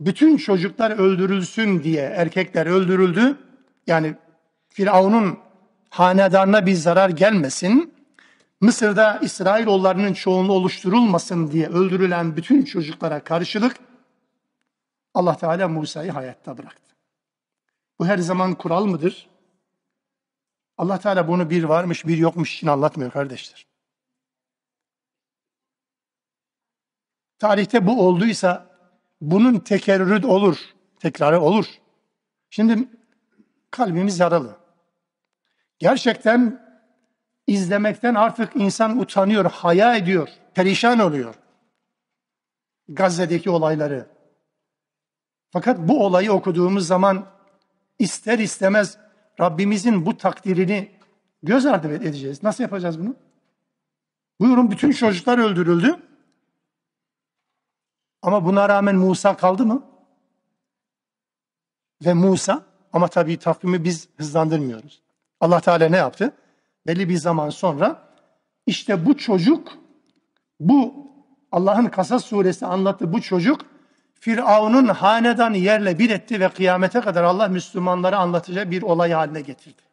bütün çocuklar öldürülsün diye erkekler öldürüldü. Yani Firavun'un hanedanına bir zarar gelmesin. Mısır'da İsrailoğullarının çoğunluğu oluşturulmasın diye öldürülen bütün çocuklara karşılık Allah Teala Musa'yı hayatta bıraktı. Bu her zaman kural mıdır? Allah Teala bunu bir varmış bir yokmuş için anlatmıyor kardeşler. Tarihte bu olduysa bunun tekerrürü olur, tekrarı olur. Şimdi kalbimiz yaralı. Gerçekten izlemekten artık insan utanıyor, haya ediyor, perişan oluyor. Gazze'deki olayları. Fakat bu olayı okuduğumuz zaman ister istemez Rabbimizin bu takdirini göz ardı edeceğiz. Nasıl yapacağız bunu? Buyurun bütün çocuklar öldürüldü. Ama buna rağmen Musa kaldı mı? Ve Musa ama tabii takvimi biz hızlandırmıyoruz. Allah Teala ne yaptı? Belli bir zaman sonra işte bu çocuk bu Allah'ın Kasas suresi anlattı bu çocuk Firavun'un hanedanı yerle bir etti ve kıyamete kadar Allah Müslümanları anlatacak bir olay haline getirdi.